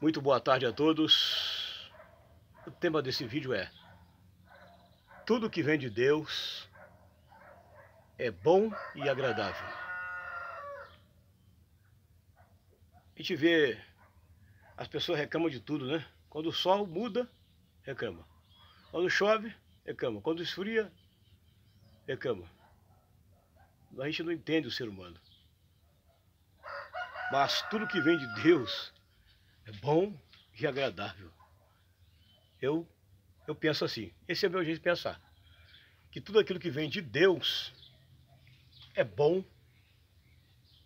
Muito boa tarde a todos. O tema desse vídeo é Tudo que vem de Deus é bom e agradável. A gente vê, as pessoas reclamam de tudo, né? Quando o sol muda, reclama. Quando chove, reclama. Quando esfria, reclama. A gente não entende o ser humano. Mas tudo que vem de Deus é bom e agradável. Eu, eu penso assim, esse é o meu jeito de pensar. Que tudo aquilo que vem de Deus é bom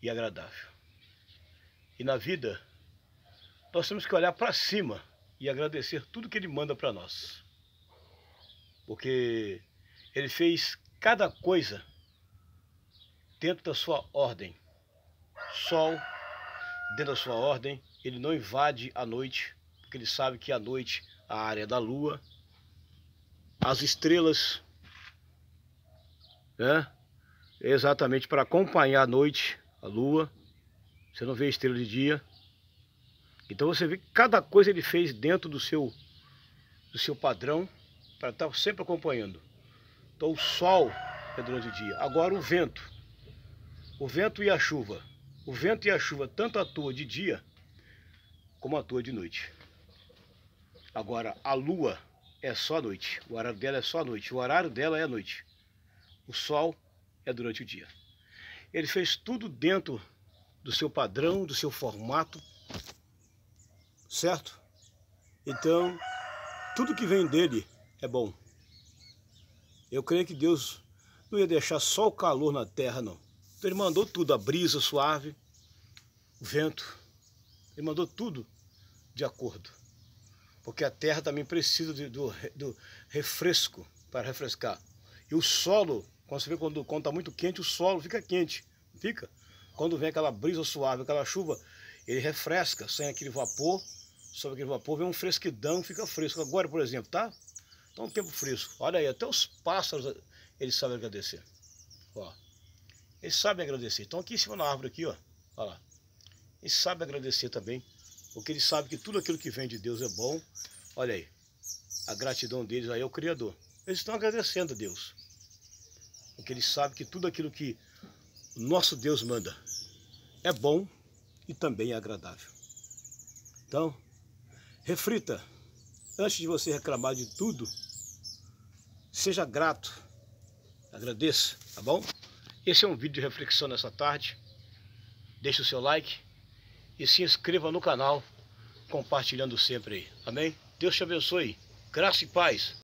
e agradável. E na vida, nós temos que olhar para cima e agradecer tudo que Ele manda para nós. Porque Ele fez cada coisa dentro da sua ordem. Sol, dentro da sua ordem, ele não invade a noite, porque ele sabe que à noite a área da lua, as estrelas, né? É exatamente para acompanhar a noite, a lua. Você não vê a estrela de dia. Então você vê que cada coisa ele fez dentro do seu do seu padrão para estar sempre acompanhando. Então o sol é durante o dia. Agora o vento. O vento e a chuva. O vento e a chuva tanto atua de dia como atua de noite. Agora, a lua é só à noite. O horário dela é só à noite. O horário dela é à noite. O sol é durante o dia. Ele fez tudo dentro do seu padrão, do seu formato, certo? Então, tudo que vem dele é bom. Eu creio que Deus não ia deixar só o calor na terra, não. Então ele mandou tudo, a brisa suave, o vento. Ele mandou tudo de acordo. Porque a terra também precisa de, do, do refresco para refrescar. E o solo, quando você vê quando está muito quente, o solo fica quente, fica? Quando vem aquela brisa suave, aquela chuva, ele refresca, sem aquele vapor, sobre aquele vapor, vem um fresquidão, fica fresco. Agora, por exemplo, tá? Tá um tempo fresco. Olha aí, até os pássaros, eles sabem agradecer. Ó. Eles sabem agradecer. Estão aqui em cima na árvore aqui, ó. Olha lá. Eles sabem agradecer também, porque eles sabem que tudo aquilo que vem de Deus é bom. Olha aí, a gratidão deles aí é o Criador. Eles estão agradecendo a Deus. Porque eles sabem que tudo aquilo que nosso Deus manda é bom e também é agradável. Então, reflita, antes de você reclamar de tudo, seja grato, agradeça, tá bom? Esse é um vídeo de reflexão nessa tarde. Deixe o seu like e se inscreva no canal, compartilhando sempre. Amém? Deus te abençoe. Graça e paz.